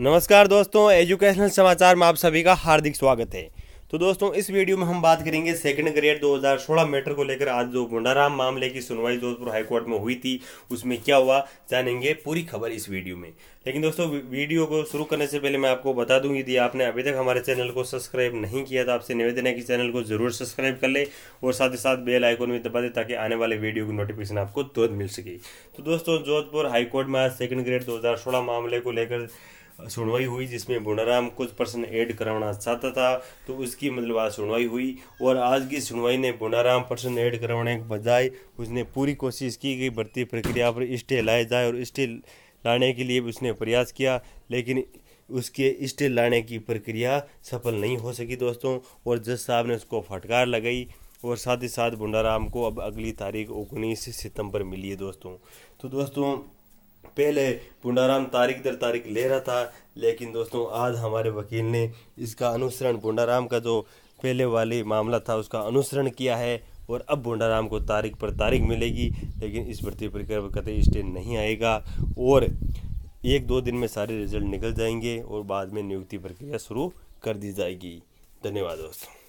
नमस्कार दोस्तों एजुकेशनल समाचार में आप सभी का हार्दिक स्वागत है तो दोस्तों इस वीडियो में हम बात करेंगे सेकंड ग्रेड 2016 मैटर को लेकर आज जो गुंडाराम मामले की सुनवाई जोधपुर हाईकोर्ट में हुई थी उसमें क्या हुआ जानेंगे पूरी खबर इस वीडियो में लेकिन दोस्तों वीडियो को शुरू करने से पहले मैं आपको बता दूं यदि आपने अभी तक हमारे चैनल को सब्सक्राइब नहीं किया तो आपसे निवेदन है कि चैनल को जरूर सब्सक्राइब कर ले और साथ ही साथ बेल आइकोन भी दबा दे ताकि आने वाले वीडियो की नोटिफिकेशन आपको तुरंत मिल सके तो दोस्तों जोधपुर हाईकोर्ट में आज सेकंड ग्रेड दो मामले को लेकर सुनवाई हुई जिसमें भुनाराम कुछ प्रश्न ऐड करवाना चाहता था तो उसकी मतलब आज सुनवाई हुई और आज की सुनवाई ने भुनाराम प्रश्न ऐड करवाने के बजाय उसने पूरी कोशिश की कि भर्ती प्रक्रिया पर स्टे लाए जाए और स्टे लाने के लिए भी उसने प्रयास किया लेकिन उसके स्टे लाने की प्रक्रिया सफल नहीं हो सकी दोस्तों और जज साहब ने उसको फटकार लगाई और साथ ही साथ भुंडाराम को अब अगली तारीख उन्नीस सितंबर मिली है दोस्तों तो दोस्तों पहले पुंडाराम तारीख दर तारीख ले रहा था लेकिन दोस्तों आज हमारे वकील ने इसका अनुसरण पुंडाराम का जो पहले वाले मामला था उसका अनुसरण किया है और अब बुंडाराम को तारीख पर तारीख मिलेगी लेकिन इस भर्ती प्रक्रिया पर कतई स्टे नहीं आएगा और एक दो दिन में सारे रिजल्ट निकल जाएंगे और बाद में नियुक्ति प्रक्रिया शुरू कर दी जाएगी धन्यवाद दोस्तों